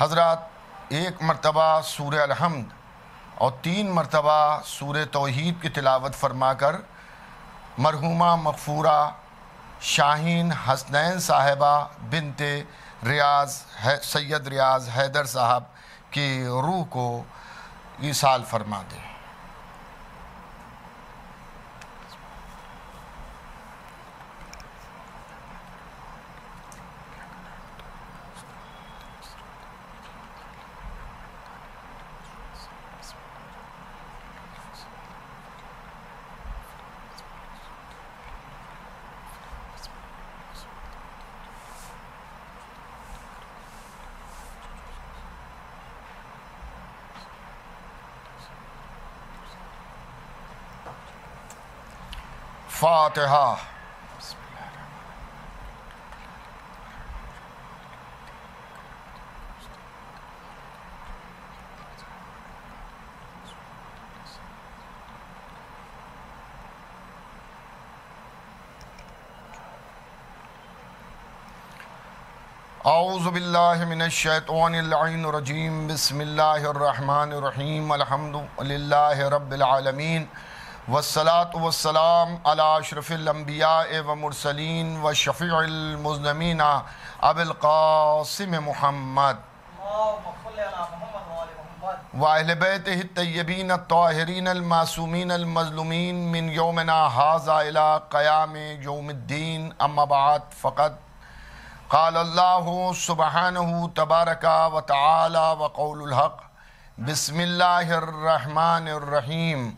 हजरत एक मरतबा सूर अलहमद और तीन मरतबा सूर तोहद की तिलावत फरमा कर मरहुमा मकफूरा शाहीन हसनैन साहबा बिनते रियाज है सैयद रियाज हैदर साहब की रूह को ईसाल फरमा दें الفاتحة أعوذ بالله من الشيطان اللعین الرجيم بسم الله الرحمن الرحيم الحمد لله رب العالمين वसलात वसलाम अलाशरफ़िलम्बिया व मुरसलिन व शफ़ीमज़मीना अबुलकासम वाहल बैत तयबीन तोहरीन अलमासूमिन अलमजलुमीन मिन योमना हाजा अला क़याम योमद्दीन अम्माबाद फ़कत قال الله سبحانه تبارك وتعالى وقول الحق بسم الله الرحمن الرحيم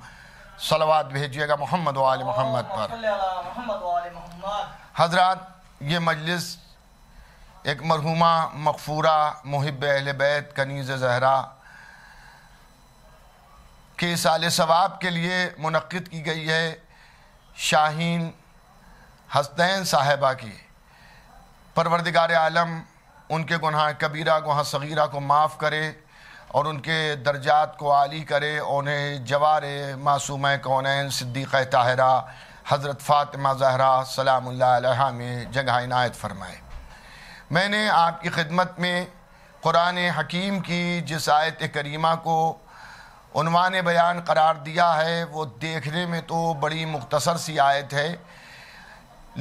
सलवाद भेजिएगा मोहम्मद वाल मोहम्मद पर हजरत ये मजलिस एक मरहुमा मकफूरा मुहब अहल बैत कनीज़ जहरा के साल सवाब के लिए मनद की गई है शाहीन हसदैन साहबा की परवरदिगार आलम उनके गुनाह कबीरा गुनाह सगीरा को माफ़ करे और उनके दर्जात को आली करे उन्हें जवार मासूम कौन सिद्दीक़ ताहरा हज़रत फ़ातिमा जहरा सलाम में जगह इनायत फरमाए मैंने आपकी खिदमत में क़ुरान हकीम की जिस आयत करीमा को उनवान बयान करार दिया है वो देखने में तो बड़ी मुख्तसर सी आयत है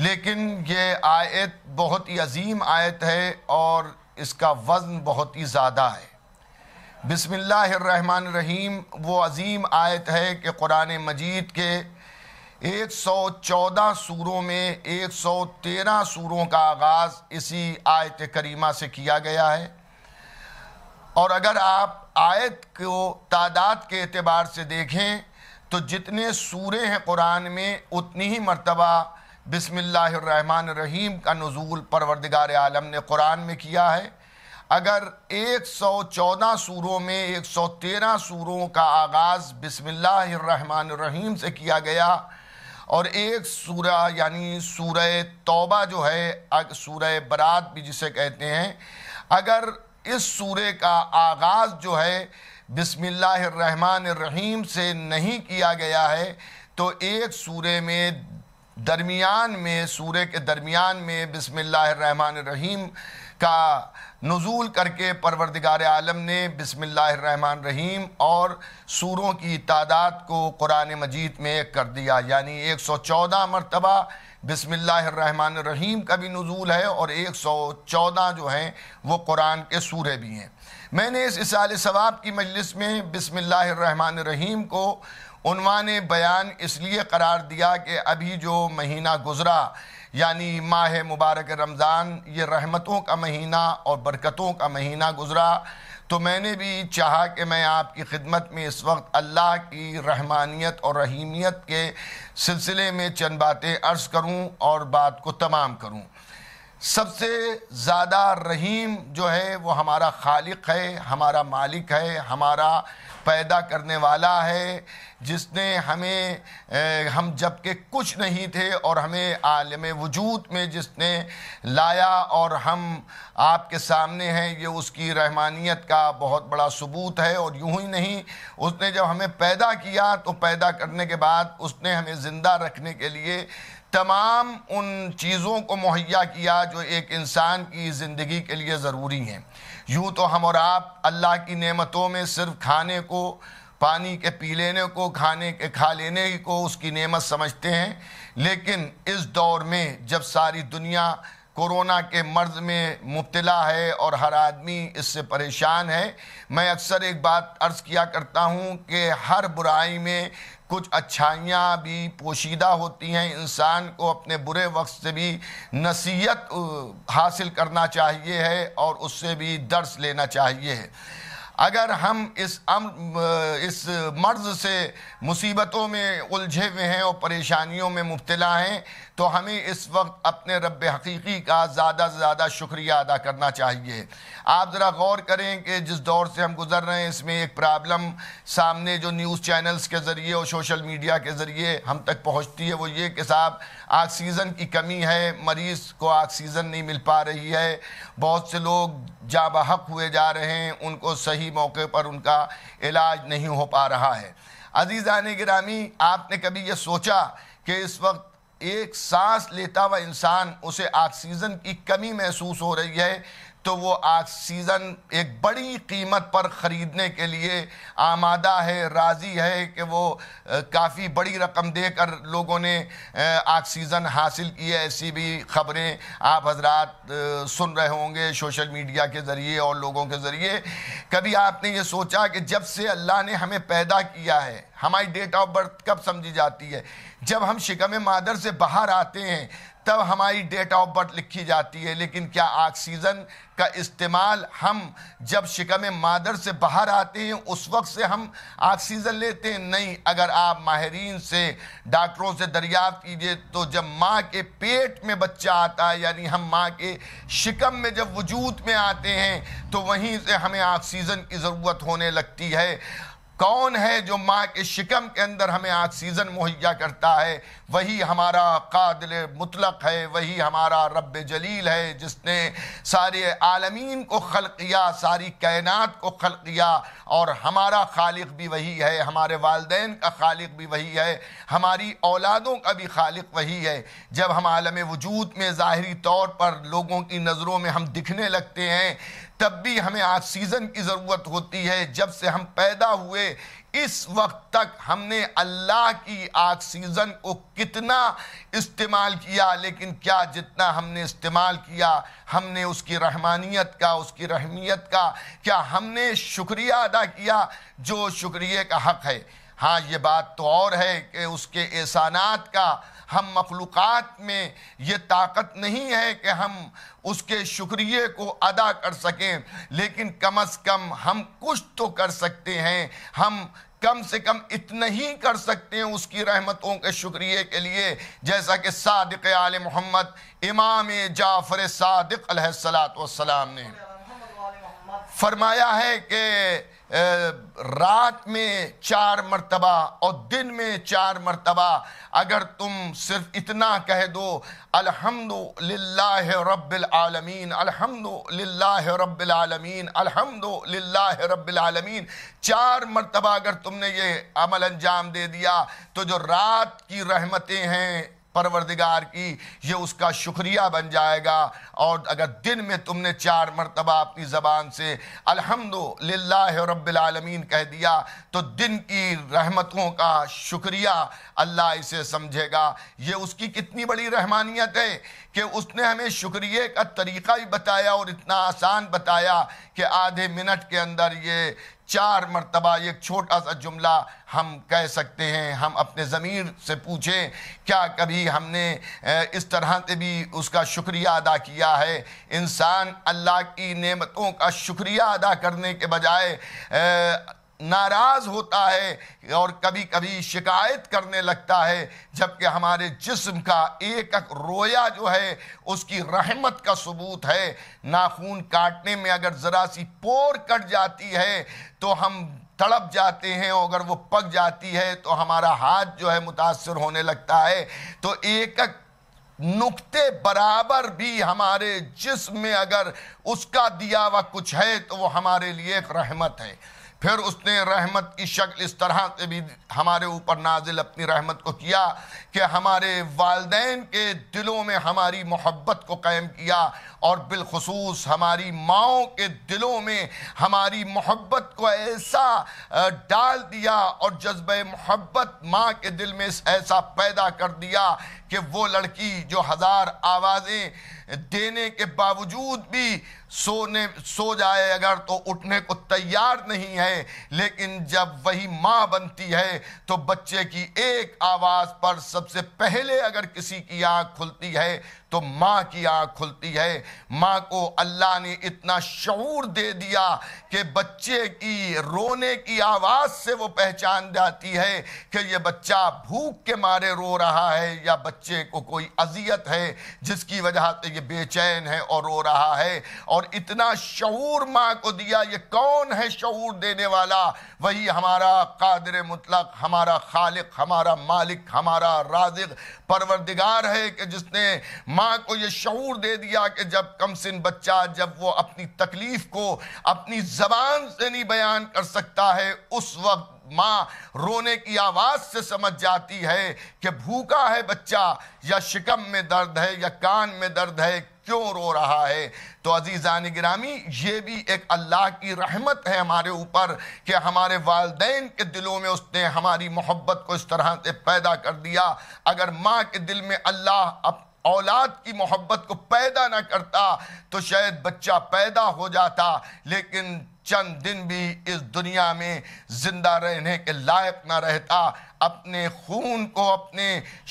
लेकिन ये आयत बहुत ही अजीम आयत है और इसका वज़न बहुत ही ज़्यादा है बसमीम वो अज़ीम आयत है कि कुरान मजीद के एक सौ चौदह सूरों में एक सौ तेरह सूरों का आगाज़ इसी आयत करीमा से किया गया है और अगर आप आयत को तादाद के अतबार से देखें तो जितने सूरे हैं कुरान में उतनी ही मरतबा बसमीम का नज़ूल परवरदिगार आलम ने कुरान में किया है अगर 114 सूरों में 113 सूरों का आगाज़ बिसमीम से किया गया और एक सूर यानी सूरह तौबा जो है सूरह बरात भी जिसे कहते हैं अगर इस सूर का आगाज़ जो है बिसमीम से नहीं किया गया है तो एक सूर में दरमियान में सूर्य के दरमियान में बिसमीम का नज़ूल करके परवरदिगार आलम ने बिसमान रहीम और सूरों की तादाद को कुरान मजीद में कर दिया यानी एक सौ चौदह मरतबा बिसमान रहीम का भी नज़ूल है और एक सौ चौदह जो हैं वो कुरान के सूरे भी हैं मैंने इस इसाल सवाब की मजलिस में बिसमान रहीम को उनवान बयान इसलिए करार दिया कि अभी जो महीना गुज़रा यानी माह मुबारक रमज़ान ये रहमतों का महीना और बरकतों का महीना गुज़रा तो मैंने भी चाहा कि मैं आपकी खिदमत में इस वक्त अल्लाह की रहमानियत और रहीमियत के सिलसिले में चंद बातें अर्ज़ करूं और बात को तमाम करूं सबसे ज़्यादा रहीम जो है वो हमारा खालिक है हमारा मालिक है हमारा पैदा करने वाला है जिसने हमें हम जबकि कुछ नहीं थे और हमें आलम वजूद में जिसने लाया और हम आपके सामने हैं ये उसकी रहमानियत का बहुत बड़ा सबूत है और यूं ही नहीं उसने जब हमें पैदा किया तो पैदा करने के बाद उसने हमें ज़िंदा रखने के लिए तमाम उन चीज़ों को मुहैया किया जो एक इंसान की ज़िंदगी के लिए ज़रूरी हैं यूँ तो हम और आप अल्लाह की नेमतों में सिर्फ खाने को पानी के पी लेने को खाने के खा लेने को उसकी नेमत समझते हैं लेकिन इस दौर में जब सारी दुनिया कोरोना के मर्ज में मुबतला है और हर आदमी इससे परेशान है मैं अक्सर एक बात अर्ज़ किया करता हूँ कि हर बुराई में कुछ अच्छाइयाँ भी पोशीदा होती हैं इंसान को अपने बुरे वक्त से भी नसीहत हासिल करना चाहिए है और उससे भी दर्स लेना चाहिए है अगर हम इस अम इस मर्ज से मुसीबतों में उलझे हुए हैं और परेशानियों में मुबतला हैं तो हमें इस वक्त अपने रब हकीकी का ज़्यादा से ज़्यादा शुक्रिया अदा करना चाहिए आप ज़रा गौर करें कि जिस दौर से हम गुज़र रहे हैं इसमें एक प्रॉब्लम सामने जो न्यूज़ चैनल्स के ज़रिए और सोशल मीडिया के ज़रिए हम तक पहुँचती है वो ये कि साहब ऑक्सीजन की कमी है मरीज़ को ऑक्सीजन नहीं मिल पा रही है बहुत से लोग जा बहक हुए जा रहे हैं उनको सही मौके पर उनका इलाज नहीं हो पा रहा है अजीज़ान ग्रामी आपने कभी ये सोचा कि इस वक्त एक सांस लेता हुआ इंसान उसे ऑक्सीजन की कमी महसूस हो रही है तो वो सीज़न एक बड़ी कीमत पर ख़रीदने के लिए आमादा है राज़ी है कि वो काफ़ी बड़ी रकम देकर लोगों ने सीज़न हासिल की है ऐसी भी ख़बरें आप हजरात सुन रहे होंगे सोशल मीडिया के ज़रिए और लोगों के ज़रिए कभी आपने ये सोचा कि जब से अल्लाह ने हमें पैदा किया है हमारी डेट ऑफ बर्थ कब समझी जाती है जब हम शिकम मादर से बाहर आते हैं तब हमारी डेट ऑफ बर्थ लिखी जाती है लेकिन क्या ऑक्सीजन का इस्तेमाल हम जब शिकम मादर से बाहर आते हैं उस वक्त से हम ऑक्सीजन लेते हैं नहीं अगर आप माहरीन से डॉक्टरों से दरियाफ़ कीजिए तो जब माँ के पेट में बच्चा आता है यानी हम माँ के शिकम में जब वजूद में आते हैं तो वहीं से हमें ऑक्सीजन की ज़रूरत होने लगती है कौन है जो माँ के शिकम के अंदर हमें ऑक्सीजन मुहैया करता है वही हमारा कादिल मुतलक है वही हमारा रब जलील है जिसने सारे आलमीन को खल किया सारी कायनात को खल किया और हमारा खालिक भी वही है हमारे वालदेन का खालिक भी वही है हमारी औलादों का भी खालिक वही है जब हम आलम वजूद में ज़ाहरी तौर पर लोगों की नज़रों में हम दिखने लगते हैं तब भी हमें ऑक्सीजन की ज़रूरत होती है जब से हम पैदा हुए इस वक्त तक हमने अल्लाह की ऑक्सीजन को कितना इस्तेमाल किया लेकिन क्या जितना हमने इस्तेमाल किया हमने उसकी रहमानियत का उसकी रहमियत का क्या हमने शुक्रिया अदा किया जो शुक्रिया का हक़ है हाँ ये बात तो और है कि उसके एहसानात का हम मखलूक़ में ये ताकत नहीं है कि हम उसके शुक्रिया को अदा कर सकें लेकिन कम अज़ कम हम कुछ तो कर सकते हैं हम कम से कम इतना ही कर सकते हैं उसकी रहमतों के शुक्रिया के लिए जैसा कि सदक आल मोहम्मद इमाम जाफ़र सादक सलात ने फरमाया है कि रात में चार मरतबा और दिन में चार मरतबा अगर तुम सिर्फ इतना कह दो अल्हम्दुलिल्लाह रब्बिल आलमीन अल्हम्दुलिल्लाह रब्बिल आलमीन अल्हम्दुलिल्लाह रब्बिल आलमीन चार मरतबा अगर तुमने ये अमल अंजाम दे दिया तो जो रात की रहमतें हैं परवरदिगार की ये उसका शुक्रिया बन जाएगा और अगर दिन में तुमने चार मरतबा अपनी ज़बान से अल्हम्दुलिल्लाह रब्बिलालमीन कह दिया तो दिन की रहमतों का शुक्रिया अल्लाह इसे समझेगा ये उसकी कितनी बड़ी रहमानियत है कि उसने हमें शुक्रिया का तरीक़ा ही बताया और इतना आसान बताया कि आधे मिनट के अंदर ये चार मरतबा एक छोटा सा जुमला हम कह सकते हैं हम अपने ज़मीर से पूछें क्या कभी हमने इस तरह से भी उसका शुक्रिया अदा किया है इंसान अल्लाह की नेमतों का शुक्रिया अदा करने के बजाय नाराज होता है और कभी कभी शिकायत करने लगता है जबकि हमारे जिस्म का एक एक रोया जो है उसकी रहमत का सबूत है नाखून काटने में अगर ज़रा सी पोर कट जाती है तो हम तड़प जाते हैं और अगर वो पक जाती है तो हमारा हाथ जो है मुतासर होने लगता है तो एक एक नुक्ते बराबर भी हमारे जिस्म में अगर उसका दिया हुआ कुछ है तो वो हमारे लिए एक रहमत है फिर उसने रहमत की शक्ल इस तरह से भी हमारे ऊपर नाजिल अपनी रहमत को किया कि हमारे वालदे के दिलों में हमारी मोहब्बत को कायम किया और बिलखसूस हमारी माओ के दिलों में हमारी मोहब्बत को ऐसा डाल दिया और जज्ब मोहब्बत माँ के दिल में ऐसा पैदा कर दिया कि वो लड़की जो हज़ार आवाज़ें देने के बावजूद भी सोने सो जाए अगर तो उठने को तैयार नहीं है लेकिन जब वही माँ बनती है तो बच्चे की एक आवाज़ पर सबसे पहले अगर किसी की आँख खुलती है तो माँ की आँख खुलती है माँ को अल्लाह ने इतना शूर दे दिया कि बच्चे की रोने की आवाज़ से वो पहचान जाती है कि ये बच्चा भूख के मारे रो रहा है या बच्चे को कोई अजियत है जिसकी वजह से ये बेचैन है और रो रहा है और इतना शूर माँ को दिया ये कौन है शूर देने वाला वही हमारा कादर मतलब हमारा खालिक हमारा मालिक हमारा राजिक परवरदिगार है कि जिसने माँ को ये शूर दे दिया कि जब कम सिन बच्चा जब वो अपनी तकलीफ को अपनी जबान से नहीं बयान कर सकता है उस वक्त माँ रोने की आवाज़ से समझ जाती है कि भूखा है बच्चा या शिकम में दर्द है या कान में दर्द है क्यों रो रहा है तो अजीजा ग्रामी ये भी एक अल्लाह की रहमत है हमारे ऊपर कि हमारे वालदेन के दिलों में उसने हमारी मोहब्बत को इस तरह से पैदा कर दिया अगर माँ के दिल में अल्लाह औलाद की मोहब्बत को पैदा ना करता तो शायद बच्चा पैदा हो जाता लेकिन चंद दिन भी इस दुनिया में ज़िंदा रहने के लायक ना रहता अपने खून को अपने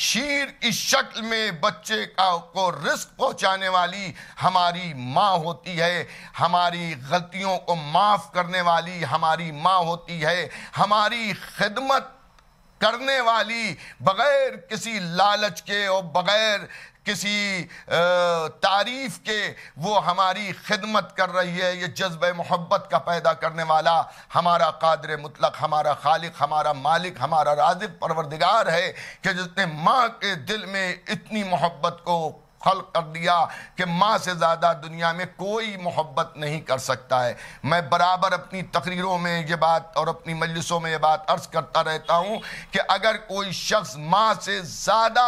शीर की शक्ल में बच्चे का को रिस्क पहुंचाने वाली हमारी माँ होती है हमारी गलतियों को माफ़ करने वाली हमारी माँ होती है हमारी खिदमत करने वाली बग़ैर किसी लालच के और बग़ैर किसी तारीफ के वो हमारी खिदमत कर रही है ये जज्ब मोहब्बत का पैदा करने वाला हमारा कादर मुतलक हमारा खालिक हमारा मालिक हमारा राजिक परवरदिगार है कि जिसने माँ के दिल में इतनी मोहब्बत को खल कर दिया कि माँ से ज़्यादा दुनिया में कोई मोहब्बत नहीं कर सकता है मैं बराबर अपनी तकरीरों में ये बात और अपनी मजलिसों में ये बात अर्ज करता रहता हूँ कि अगर कोई शख्स माँ से ज़्यादा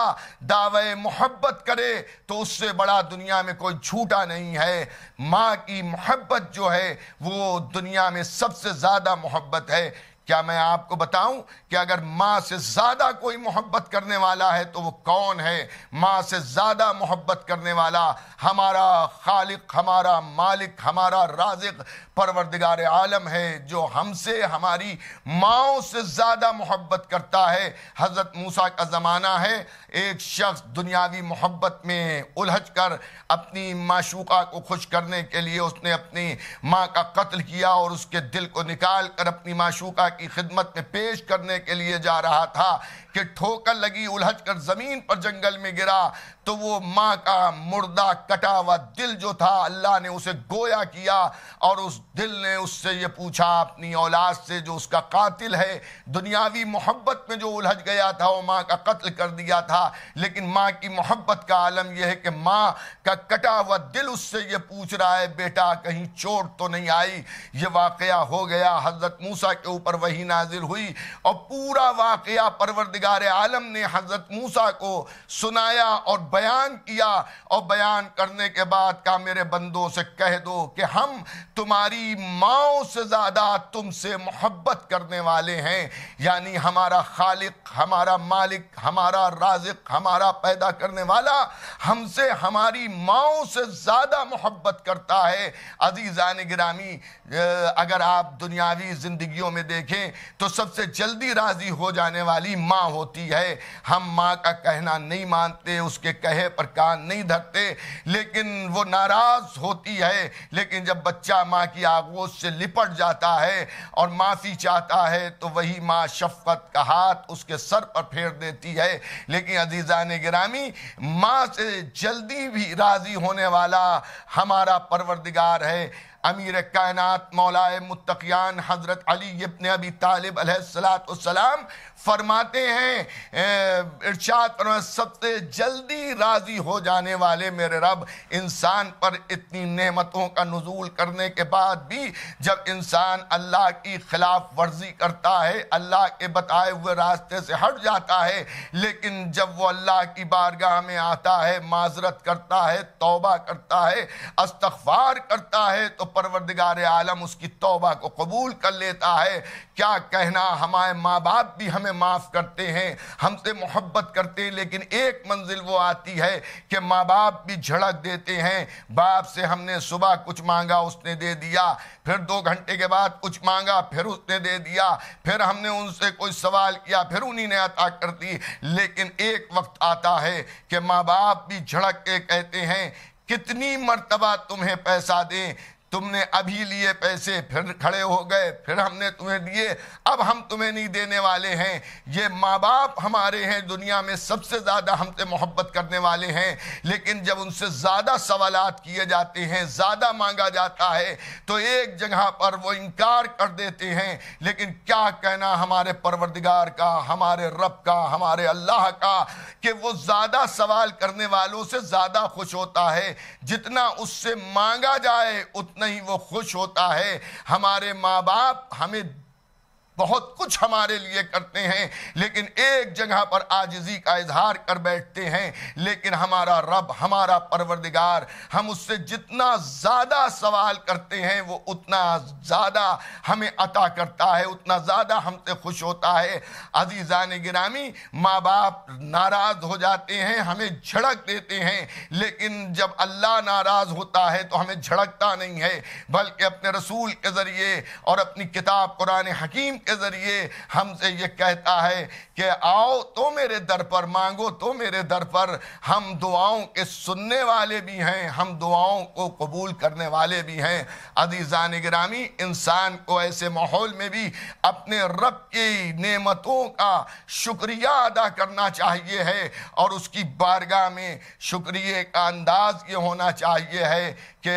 दावे मोहब्बत करे तो उससे बड़ा दुनिया में कोई झूठा नहीं है माँ की मोहब्बत जो है वो दुनिया में सबसे ज़्यादा मोहब्बत है क्या मैं आपको बताऊं कि अगर माँ से ज़्यादा कोई मोहब्बत करने वाला है तो वो कौन है माँ से ज़्यादा मोहब्बत करने वाला हमारा खालिक हमारा मालिक हमारा राजिक परवरदिगार आलम है जो हमसे हमारी माओ से ज़्यादा मोहब्बत करता है हज़रत मूसा का ज़माना है एक शख्स दुनियावी मोहब्बत में उलझ कर अपनी माशूका को खुश करने के लिए उसने अपनी माँ का कत्ल किया और उसके दिल को निकाल कर अपनी माशूका की खिदमत में पेश करने के लिए जा रहा था कि ठोकर लगी उलझ कर जमीन पर जंगल में गिरा तो वो माँ का मुर्दा कटा हुआ दिल जो था अल्लाह ने उसे गोया किया और उस दिल ने उससे ये पूछा अपनी औलाद से जो उसका कातिल है दुनियावी मोहब्बत में जो उलझ गया था वो माँ का कत्ल कर दिया था लेकिन माँ की मोहब्बत का आलम यह है कि माँ का कटा हुआ दिल उससे ये पूछ रहा है बेटा कहीं चोट तो नहीं आई ये वाक़ हो गया हज़रत मूसा के ऊपर वही नाजिल हुई और पूरा वाक़ परवरद परवरदिगार आलम ने हज़रत मूसा को सुनाया और बयान किया और बयान करने के बाद का मेरे बंदों से कह दो कि हम तुम्हारी माओ से ज़्यादा तुमसे मोहब्बत करने वाले हैं यानी हमारा खालिक हमारा मालिक हमारा राजिक हमारा पैदा करने वाला हमसे हमारी माओ से ज़्यादा मोहब्बत करता है अजीज़ान गिरामी अगर आप दुनियावी ज़िंदगियों में देखें तो सबसे जल्दी राज़ी हो जाने वाली माँ होती है हम माँ का कहना नहीं मानते उसके कहे पर कान नहीं धरते लेकिन वो नाराज़ होती है लेकिन जब बच्चा माँ की आगोश से लिपट जाता है और माफ़ी चाहता है तो वही माँ शफकत का हाथ उसके सर पर फेर देती है लेकिन अजीज़ा ने गिरामी माँ से जल्दी भी राज़ी होने वाला हमारा परवरदिगार है अमीर कायनात मौलाए मुतकियान हज़रत अली इब्न अबी तालिब सलाम फरमाते हैं इर्शाद सबसे जल्दी राज़ी हो जाने वाले मेरे रब इंसान पर इतनी नेमतों का नजूल करने के बाद भी जब इंसान अल्लाह की खिलाफ वर्जी करता है अल्लाह के बताए हुए रास्ते से हट जाता है लेकिन जब वो अल्लाह की बारगाह में आता है माजरत करता है तोबा करता है अस्तफार करता है तो परवरदगार आलम उसकी तोबा को कबूल कर लेता है क्या कहना हमारे माँ बाप भी हमें माफ़ करते हैं हमसे मोहब्बत करते हैं लेकिन एक मंजिल वो आती है कि माँ बाप भी झड़क देते हैं बाप से हमने सुबह कुछ मांगा उसने दे दिया फिर दो घंटे के बाद कुछ मांगा फिर उसने दे दिया फिर हमने उनसे कोई सवाल किया फिर उन्हीं ने अता कर दी लेकिन एक वक्त आता है कि माँ बाप भी झड़क के कहते हैं कितनी मर्तबा तुम्हें पैसा दें तुमने अभी लिए पैसे फिर खड़े हो गए फिर हमने तुम्हें दिए अब हम तुम्हें नहीं देने वाले हैं ये माँ बाप हमारे हैं दुनिया में सबसे ज़्यादा हमसे मोहब्बत करने वाले हैं लेकिन जब उनसे ज़्यादा सवाल किए जाते हैं ज़्यादा मांगा जाता है तो एक जगह पर वो इनकार कर देते हैं लेकिन क्या कहना हमारे परवरदिगार का हमारे रब का हमारे अल्लाह का कि वो ज़्यादा सवाल करने वालों से ज़्यादा खुश होता है जितना उससे मांगा जाए उतना नहीं वो खुश होता है हमारे माँ बाप हमें बहुत कुछ हमारे लिए करते हैं लेकिन एक जगह पर आजिजी का इजहार कर बैठते हैं लेकिन हमारा रब हमारा परवरदिगार हम उससे जितना ज़्यादा सवाल करते हैं वो उतना ज़्यादा हमें अता करता है उतना ज़्यादा हमसे खुश होता है ने गिरामी माँ बाप नाराज़ हो जाते हैं हमें झड़क देते हैं लेकिन जब अल्लाह नाराज़ होता है तो हमें झड़कता नहीं है बल्कि अपने रसूल के ज़रिए और अपनी किताब कुरान हकीम के जरिए हमसे ये कहता है कि आओ तो मेरे दर पर मांगो तो मेरे दर पर हम दुआओं के सुनने वाले भी हैं हम दुआओं को कबूल करने वाले भी हैं अदीज़ान ग्रामी इंसान को ऐसे माहौल में भी अपने रब की नेमतों का शुक्रिया अदा करना चाहिए है और उसकी बारगाह में शुक्रिया का अंदाज ये होना चाहिए है कि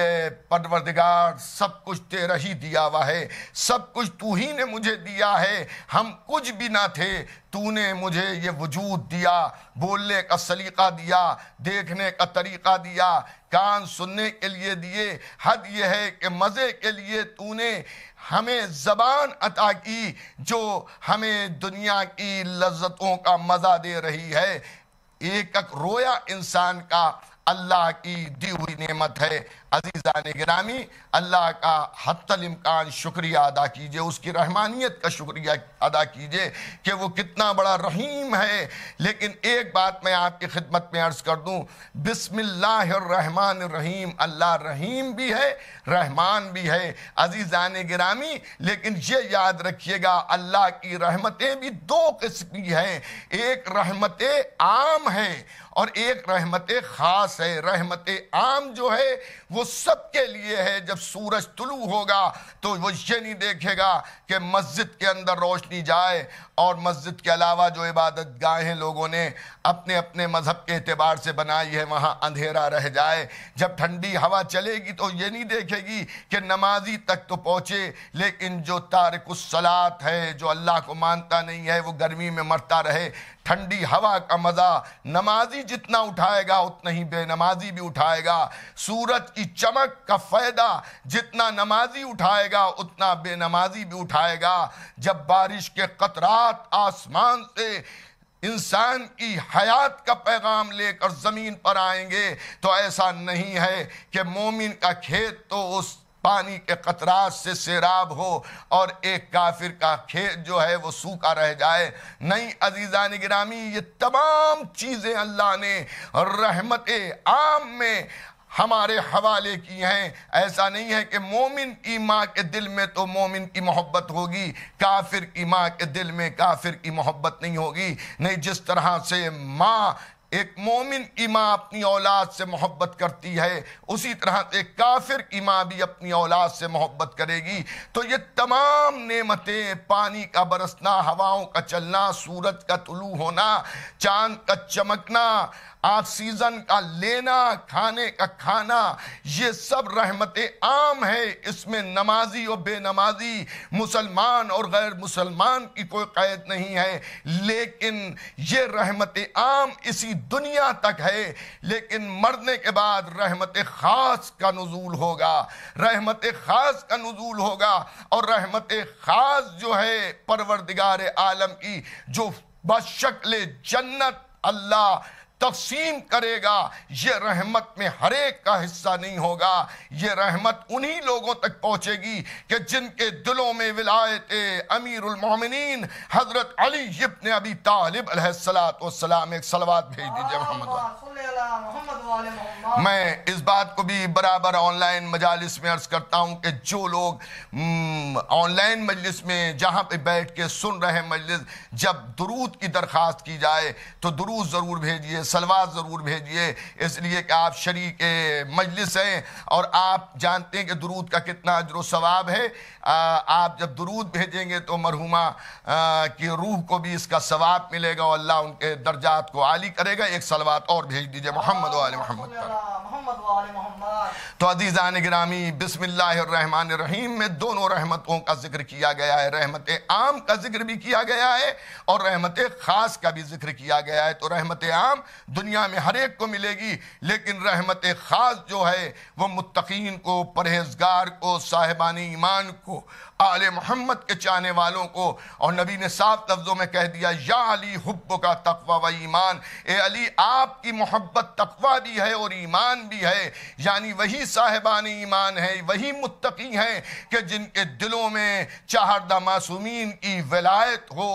परवरदिगार सब कुछ तेरा ही दिया हुआ है सब कुछ तू ही ने मुझे दिया दिया है हम कुछ भी ना थे तूने मुझे ये वजूद दिया बोलने का सलीका दिया देखने का तरीका दिया कान सुनने के लिए दिए हद यह है कि मज़े के लिए तूने हमें ज़बान अता की जो हमें दुनिया की लज्जतों का मज़ा दे रही है एक रोया इंसान का अल्लाह की दी हुई नेमत है अजीज़ा गिरामी अल्लाह का हतमकान शुक्रिया अदा कीजिए उसकी रहमानियत का शुक्रिया अदा कीजिए कि वो कितना बड़ा रहीम है लेकिन एक बात मैं आपकी खिदमत में अर्ज़ कर दूँ बिसमिल्लाहमान रहीम अल्लाह रहीम भी है रहमान भी है अजीज़ा निगरामी लेकिन ये याद रखिएगा अल्लाह की रहमतें भी दो किस्म की हैं एक रहमत आम हैं और एक रहमत ख़ास है रहमत आम जो है वो सबके लिए है जब सूरज तुलू होगा तो वो ये नहीं देखेगा कि मस्जिद के अंदर रोशनी जाए और मस्जिद के अलावा जो इबादत गाहें लोगों ने अपने अपने मज़हब के अतबार से बनाई है वहाँ अंधेरा रह जाए जब ठंडी हवा चलेगी तो ये नहीं देखेगी कि नमाजी तक तो पहुँचे लेकिन जो तारकुसलात है जो अल्लाह को मानता नहीं है वो गर्मी में मरता रहे ठंडी हवा का मज़ा नमाजी जितना उठाएगा उतना ही बेनमाजी भी उठाएगा सूरज की चमक का फ़ायदा जितना नमाजी उठाएगा उतना बेनमाजी भी उठाएगा जब बारिश के कतरा साथ आसमान से इंसान की हयात का पैगाम लेकर ज़मीन पर आएंगे तो ऐसा नहीं है कि मोमिन का खेत तो उस पानी के कतरात से सैराब हो और एक काफिर का खेत जो है वो सूखा रह जाए नहीं अजीज़ा निगरामी ये तमाम चीज़ें अल्लाह ने रहमत आम में हमारे हवाले की हैं ऐसा नहीं है कि मोमिन की माँ के दिल में तो मोमिन की मोहब्बत होगी काफिर की माँ के दिल में काफिर की मोहब्बत नहीं होगी नहीं जिस तरह से माँ एक मोमिन की माँ अपनी औलाद से मोहब्बत करती है उसी तरह से काफिर की माँ भी अपनी औलाद से मोहब्बत करेगी तो ये तमाम नेमतें पानी का बरसना हवाओं का चलना सूरज का तुलू होना चांद का चमकना ऑक्सीजन का लेना खाने का खाना ये सब रहमतें आम है इसमें नमाजी और बेनमाजी मुसलमान और गैर मुसलमान की कोई कैद नहीं है लेकिन ये रहमत आम इसी दुनिया तक है लेकिन मरने के बाद रहमत ख़ास का नजूल होगा रहमत ख़ास का नजूल होगा और रहमत ख़ास जो है परवरदिगार आलम की जो बशक्ल जन्नत अल्लाह तकसीम करेगा ये रहमत में हर एक का हिस्सा नहीं होगा ये रहमत उन्हीं लोगों तक पहुँचेगी कि जिनके दिलों में विलायत अमीरमिन हज़रत अली इब्ने अबी तालिब सलाम एक सलवात भेज दीजिए मोहम्मद मैं इस बात को भी बराबर ऑनलाइन मजालिस में अर्ज़ करता हूँ कि जो लोग हम्म, ऑनलाइन मजलिस में जहाँ पे बैठ के सुन रहे हैं मजलिस जब दरूद की दरख्वास्त की जाए तो दरूद ज़रूर भेजिए सलवा ज़रूर भेजिए इसलिए कि आप शरीक मजलिस हैं और आप जानते हैं कि दरूद का कितना अजर सवाब है आप जब दरूद भेजेंगे तो मरहुमा की रूह को भी इसका सवाब मिलेगा और अल्लाह उनके दर्जात को आली करेगा एक सलवार और भेज दीजिए मोहम्मद वाले मोहम्मद तो अजीज़ान ग्रामी बिसमान रहीम में दोनों रहमतों का जिक्र किया गया है रहमत आम का जिक्र भी किया गया है और रहमत ख़ास का भी जिक्र किया गया है तो रहमत आम दुनिया में हर एक को मिलेगी लेकिन रहमत ख़ास जो है वो मुतकीन को परहेजगार को साहेबानी ईमान को आल मोहम्मद के चाहने वालों को और नबी ने साफ लफ्ज़ों में कह दिया या अली हब्ब का तकवा व ईमान ए अली आपकी मोहब्बत तकवा भी है और ईमान भी है यानी वही साहेबान ईमान है वही मुतकी हैं कि जिनके दिलों में चाहरदा मासूमिन की विलायत हो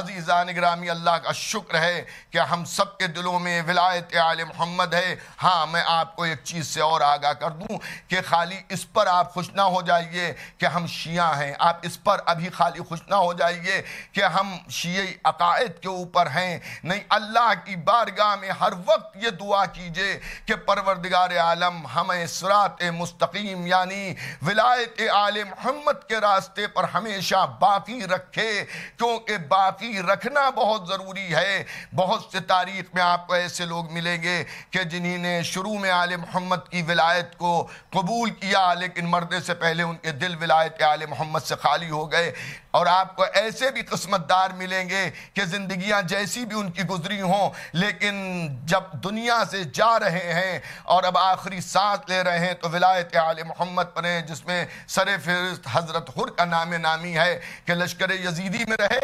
अजीज़ा निगरामी अल्लाह का शुक्र है कि हम सब के दिलों में विलायत आल मोहम्मद है हाँ मैं आपको एक चीज़ से और आगाह कर दूँ कि खाली इस पर आप खुश ना हो जाइए कि हम शिया हैं है आप इस पर अभी खाली खुश ना हो जाइए कि हम शी अकायद के ऊपर हैं नहीं अल्लाह की बारगाह में हर वक्त ये दुआ कीजिए कि परवरदगार आलम हमें सरात मुस्तकीम यानी विलायत आल मोहम्मद के रास्ते पर हमेशा बाकी रखे क्योंकि बाकी रखना बहुत ज़रूरी है बहुत से तारीख में आपको ऐसे लोग मिलेंगे कि जिन्होंने शुरू में आल मोहम्मद की विलायत को कबूल किया लेकिन मरने से पहले उनके दिल विलायत आल मोहम्मद हिम्मत से खाली हो गए और आपको ऐसे भी किस्मतदार मिलेंगे कि जिंदगियां जैसी भी उनकी गुजरी हों लेकिन जब दुनिया से जा रहे हैं और अब आखिरी सांस ले रहे हैं तो विलायत आल मोहम्मद पर हैं जिसमें सर फहरस्त हज़रत हुर का नाम नामी है कि लश्कर यजीदी में रहे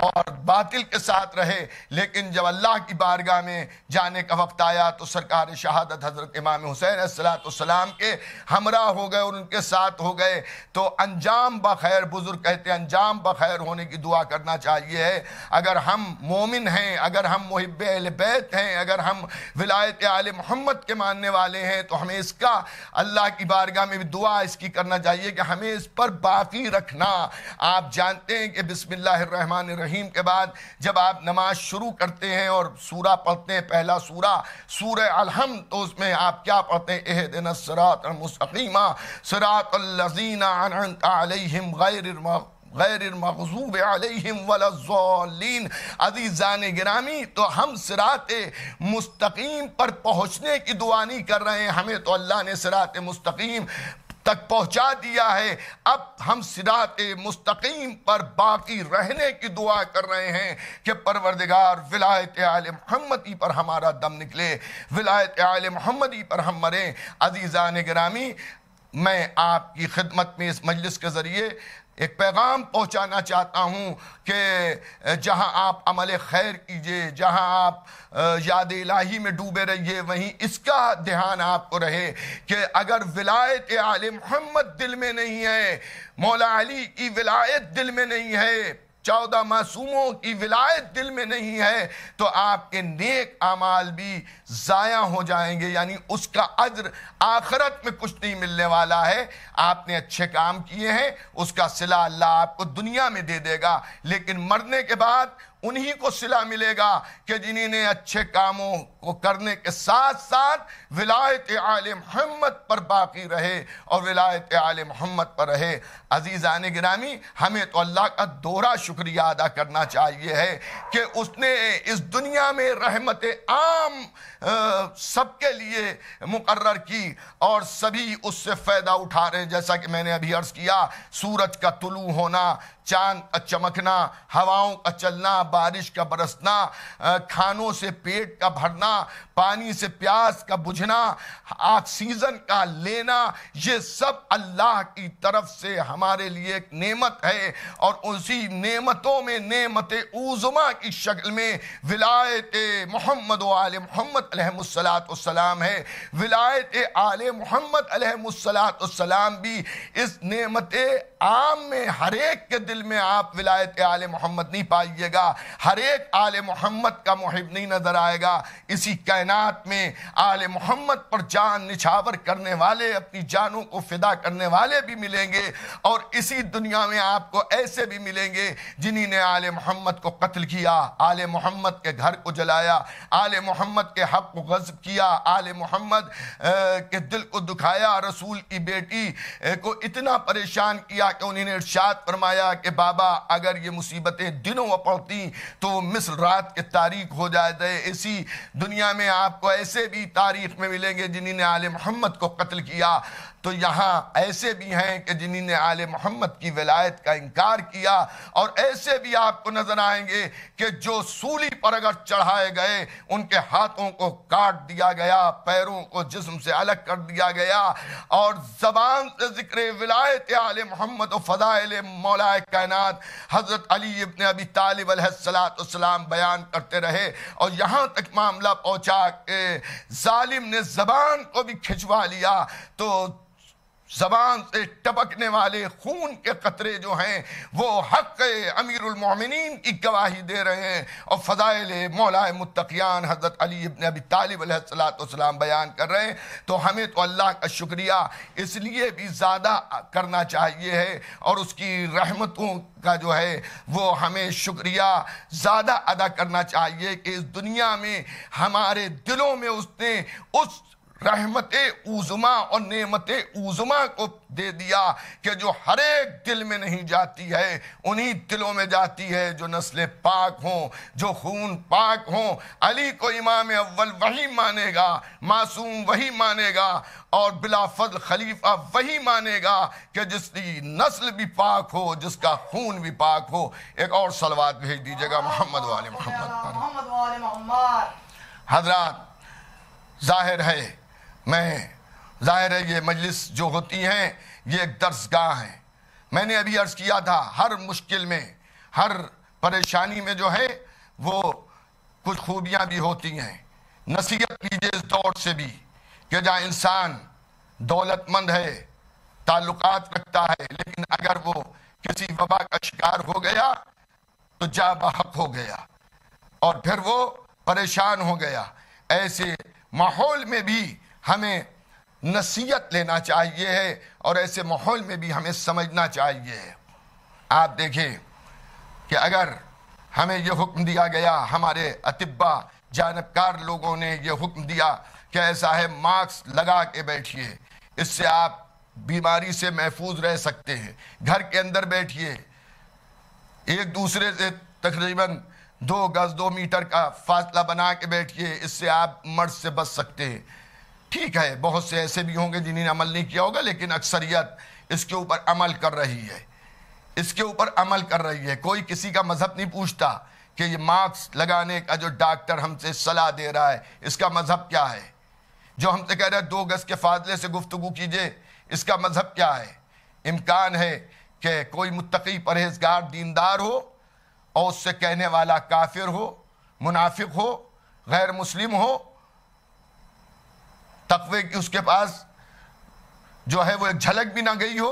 और बातिल के साथ रहे लेकिन जब अल्लाह की बारगाह में जाने का वक्त आया तो सरकार शहादत हज़रत इमाम हुसैन सलाम के हमरा हो गए और उनके साथ हो गए तो अंजाम बखैर बुज़ुर्ग कहते हैं अंजाम बखैर होने की दुआ करना चाहिए है अगर हम मोमिन हैं अगर हम मुहब बैत हैं अगर हम विलायत आल मोहम्मद के मानने वाले हैं तो हमें इसका अल्लाह की बारगाह में भी दुआ इसकी करना चाहिए कि हमें इस पर बाकी रखना आप जानते हैं कि बिसमिल्लर रहीम के बाद जब आप नमाज शुरू करते हैं और सूरा पढ़ते हैं पहला सूरा सूर अलहम तो उसमें आप क्या पढ़ते हैं एह दिन सरातमसकीमा सरातलजीनाम गैर गैर मखजूब आलिम वलज़ीन अजीज़ान गिरामी तो हम सरात मुस्तकीम पर पहुँचने की दुआ नहीं कर रहे हैं हमें तो अल्लाह ने सरात मुस्तकीम तक पहुंचा दिया है अब हम सिरात मुस्तकीम पर बाकी रहने की दुआ कर रहे हैं कि परवरदिगार विलायत आल महमदी पर हमारा दम निकले विलायत आल मोहम्मदी पर हम मरें अजीज़ा ने ग्रामी मैं आपकी खिदमत में इस मजलिस के ज़रिए एक पैगाम पहुंचाना चाहता हूं कि जहां आप अमल खैर कीजिए जहां आप याद इलाही में डूबे रहिए वहीं इसका ध्यान आपको रहे कि अगर विलायत आल मोहम्मद दिल में नहीं है मौला अली की विलायत दिल में नहीं है चौदह मासूमों की विलायत दिल में नहीं है तो आपके नेक आमाल भी ज़ाया हो जाएंगे यानी उसका अज्र आखरत में कुछ नहीं मिलने वाला है आपने अच्छे काम किए हैं उसका सिला अल्लाह आपको दुनिया में दे देगा लेकिन मरने के बाद उन्हीं को सिला मिलेगा कि जिन्होंने अच्छे कामों को करने के साथ साथ विलायत आल मोहम्मद पर बाकी रहे और विलायत आल मोहम्मद पर रहे अजीज़ आन गिरामी हमें तो अल्लाह का दोहरा शुक्रिया अदा करना चाहिए है कि उसने इस दुनिया में रहमत आम सबके लिए मुकर्र की और सभी उससे फ़ायदा उठा रहे हैं जैसा कि मैंने अभी अर्ज़ किया सूरज का तुलू होना चांद चमकना हवाओं का चलना बारिश का बरसना खानों से पेट का भरना पानी से प्यास का बुझना ऑक्सीजन का लेना ये सब अल्लाह की तरफ से हमारे लिए एक नेमत है और उसी नेमतों में नेमत उजमा की शक्ल में विलायत मोहम्मद आल मोहम्मद सलाम है विलायत आल मोहम्मद सलाम भी इस नेमत आम में हरेक के दिल में आप विलायत आले मोहम्मद नहीं पाइएगा हर एक आले मोहम्मद का मुहिब नहीं नजर आएगा इसी कायनात में आले मोहम्मद पर जान निछावर करने वाले अपनी जानों को फिदा करने वाले भी मिलेंगे और इसी दुनिया में आपको ऐसे भी मिलेंगे जिन्हीं आले मोहम्मद को कत्ल किया आले मोहम्मद के घर को जलाया आले मोहम्मद के हक को गजब किया आले मोहम्मद के दिल को दुखाया रसूल की बेटी को इतना परेशान किया कि उन्होंने इर्शाद फरमाया कि बाबा अगर ये मुसीबतें दिनों में पड़ती तो वो मिस्र रात के तारीख हो जाते इसी दुनिया में आपको ऐसे भी तारीख में मिलेंगे जिन्होंने आल मोहम्मद को कत्ल किया तो यहाँ ऐसे भी हैं कि जिन्होंने आल मोहम्मद की विलायत का इनकार किया और ऐसे भी आपको नजर आएंगे कि जो सूली पर अगर चढ़ाए गए उनके हाथों को काट दिया गया पैरों को जिस्म से अलग कर दिया गया और जबान से जिक्र विलायत आल मोहम्मद फ़जाइल मौलाए कायनात हज़रत अली इबन अबी तालिब सलाम बयान करते रहे और यहाँ तक मामला पहुँचा के जालिम ने जबान को भी खिंचवा लिया तो जबान से टपकने वाले खून के कतरे जो हैं वो हक अमीरमिन की गवाही दे रहे हैं और फ़जाइल मौलाए मुतकियान हज़रत अली इबन अबी तालिब बयान कर रहे हैं तो हमें तो अल्लाह का शुक्रिया इसलिए भी ज़्यादा करना चाहिए है और उसकी रहमतों का जो है वो हमें शुक्रिया ज़्यादा अदा करना चाहिए कि इस दुनिया में हमारे दिलों में उसने उस रहमत उजमा और नेमत उजमा को दे दिया कि जो हर एक दिल में नहीं जाती है उन्हीं दिलों में जाती है जो नस्ल पाक हों जो खून पाक हों अली को इमाम अव्वल वही मानेगा मासूम वही मानेगा और बिलाफल खलीफा वही मानेगा कि जिसकी नस्ल भी पाक हो जिसका खून भी पाक हो एक और सलवाद भेज दीजिएगा मोहम्मद वाले मोहम्मद पर हजरात जाहिर है मैं ज़ाहिर है ये मजलिस जो होती हैं ये एक दर्सगाह है मैंने अभी अर्ज़ किया था हर मुश्किल में हर परेशानी में जो है वो कुछ खूबियाँ भी होती हैं नसीहत लीजिए इस दौर से भी कि जहाँ इंसान दौलतमंद है ताल्लुकात रखता है लेकिन अगर वो किसी वबा का शिकार हो गया तो जा बहक हो गया और फिर वो परेशान हो गया ऐसे माहौल में भी हमें नसीहत लेना चाहिए है और ऐसे माहौल में भी हमें समझना चाहिए आप देखें कि अगर हमें यह हुक्म दिया गया हमारे अतिब्बा जानबकार लोगों ने यह हुक्म दिया कि ऐसा है मास्क लगा के बैठिए इससे आप बीमारी से महफूज रह सकते हैं घर के अंदर बैठिए एक दूसरे से तकरीबन दो गज दो मीटर का फासला बना के बैठिए इससे आप मर्द से बच सकते हैं ठीक है बहुत से ऐसे भी होंगे जिन्हें अमल नहीं किया होगा लेकिन अक्सरियत इसके ऊपर अमल कर रही है इसके ऊपर अमल कर रही है कोई किसी का मज़हब नहीं पूछता कि ये मास्क लगाने का जो डॉक्टर हमसे सलाह दे रहा है इसका मज़हब क्या है जो हमसे कह रहा है दो गज़ के फाजले से गुफ्तु कीजिए इसका मज़हब क्या है इम्कान है कि कोई मुतकी परहेजगार दीनदार हो और उससे कहने वाला काफिर हो मुनाफिक हो गैर मुस्लिम हो तकवे की उसके पास जो है वो एक झलक भी ना गई हो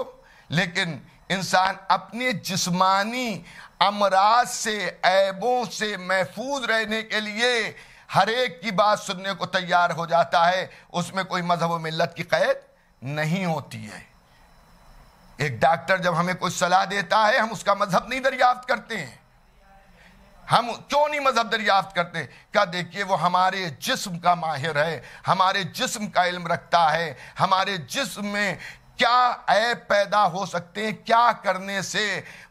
लेकिन इंसान अपने जिस्मानी अमराज से ऐबों से महफूज रहने के लिए हर एक की बात सुनने को तैयार हो जाता है उसमें कोई मजहब मिलत की कैद नहीं होती है एक डॉक्टर जब हमें कोई सलाह देता है हम उसका मजहब नहीं दरियाफ्त करते हैं हम क्यों नहीं मजहब दरियाफ्त करते क्या देखिए वो हमारे जिस्म का माहिर है हमारे जिस्म का इल्म रखता है हमारे जिस्म में क्या ऐप पैदा हो सकते हैं क्या करने से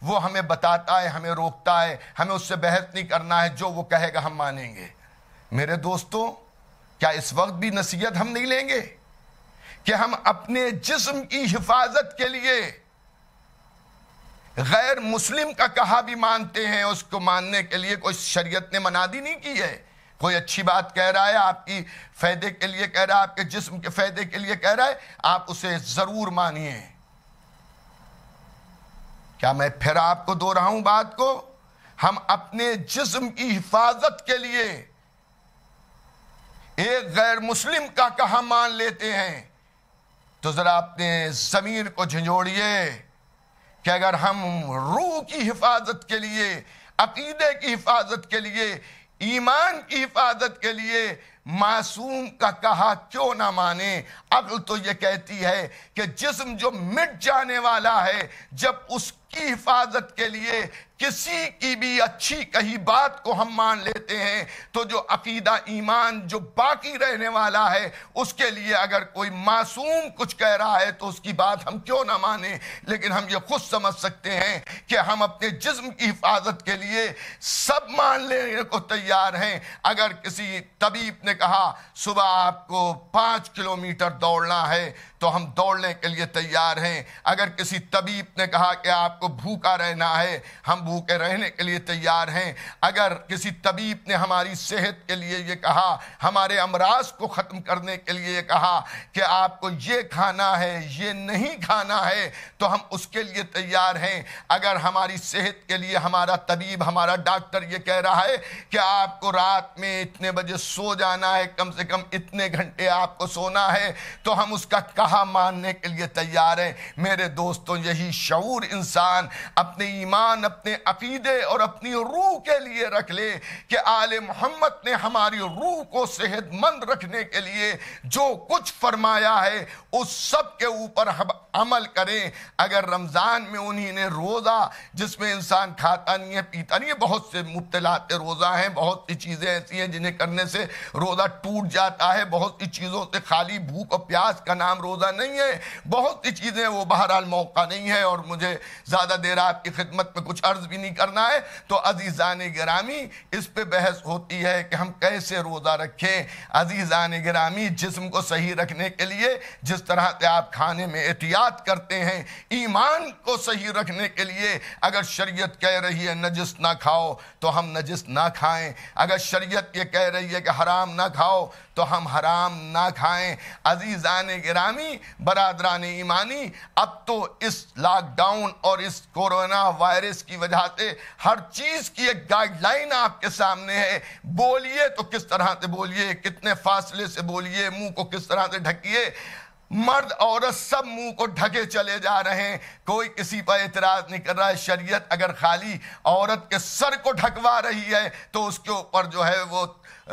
वो हमें बताता है हमें रोकता है हमें उससे बहस नहीं करना है जो वो कहेगा हम मानेंगे मेरे दोस्तों क्या इस वक्त भी नसीहत हम नहीं लेंगे कि हम अपने जिस्म की हिफाजत के लिए गैर मुस्लिम का कहा भी मानते हैं उसको मानने के लिए कोई शरीयत ने मनादी नहीं की है कोई अच्छी बात कह रहा है आपकी फ़ायदे के लिए कह रहा है आपके जिस्म के फ़ायदे के लिए कह रहा है आप उसे ज़रूर मानिए क्या मैं फिर आपको दो रहा हूं बात को हम अपने जिस्म की हिफाजत के लिए एक गैर मुस्लिम का कहा मान लेते हैं तो ज़रा अपने ज़मीर को झंझोड़िए कि अगर हम रूह की हिफाजत के लिए अकीदे की हिफाजत के लिए ईमान की हिफाजत के लिए मासूम का कहा क्यों ना माने अक्ल तो ये कहती है कि जिस्म जो मिट जाने वाला है जब उसकी हिफाजत के लिए किसी की भी अच्छी कही बात को हम मान लेते हैं तो जो अकीदा ईमान जो बाकी रहने वाला है उसके लिए अगर कोई मासूम कुछ कह रहा है तो उसकी बात हम क्यों ना माने लेकिन हम ये खुद समझ सकते हैं कि हम अपने जिस्म की हिफाजत के लिए सब मान लेने को तैयार हैं अगर किसी तबीब ने कहा सुबह आपको पाँच किलोमीटर दौड़ना है तो हम दौड़ने के लिए तैयार हैं अगर किसी तबीब ने कहा कि आपको भूखा रहना है हम प्रभु के रहने के लिए तैयार हैं अगर किसी तबीब ने हमारी सेहत के लिए ये कहा हमारे अमराज को ख़त्म करने के लिए ये कहा कि आपको ये खाना है ये नहीं खाना है तो हम उसके लिए तैयार हैं अगर हमारी सेहत के लिए हमारा तबीब हमारा डॉक्टर ये कह रहा है कि आपको रात में इतने बजे सो जाना है कम से कम इतने घंटे आपको सोना है तो हम उसका कहा मानने के लिए तैयार हैं मेरे दोस्तों यही शूर इंसान अपने ईमान अपने अकीदे और अपनी रूह के लिए रख ले कि आल मोहम्मद ने हमारी रूह को सेहतमंद रखने के लिए जो कुछ फरमाया है उस सब के ऊपर हम अमल करें अगर रमज़ान में उन्हीं ने रोज़ा जिसमें इंसान खाता नहीं है पीता नहीं है बहुत से मुबलाते रोज़ा हैं बहुत सी चीज़ें ऐसी हैं जिन्हें करने से रोज़ा टूट जाता है बहुत सी चीज़ों से खाली भूख और प्यास का नाम रोज़ा नहीं है बहुत सी चीज़ें वो बहरहाल मौका नहीं है और मुझे ज़्यादा देर आपकी खिदमत में कुछ अर्ज़ भी नहीं करना है तो अजीज़ान ग्रामी इस पर बहस होती है कि हम कैसे रोज़ा रखें अजीज़ान ग्रामी जिसम को सही रखने के लिए जिस तरह से आप खाने में एहतियात करते हैं ईमान को सही रखने के लिए अगर शरीयत कह रही है नजस ना खाओ तो हम नजस ना खाएं अगर शरीयत ये कह रही है कि हराम ना खाओ तो हम हराम ना खाएं अजीज़ान गिरामी बरदरान ईमानी अब तो इस लॉकडाउन और इस कोरोना वायरस की वजह से हर चीज़ की एक गाइडलाइन आपके सामने है बोलिए तो किस तरह से बोलिए कितने फासले से बोलिए मुंह को किस तरह से ढकिए मर्द औरत सब मुंह को ढके चले जा रहे हैं कोई किसी पर एतराज नहीं कर रहा है शरीयत अगर खाली औरत के सर को ढकवा रही है तो उसके ऊपर जो है वो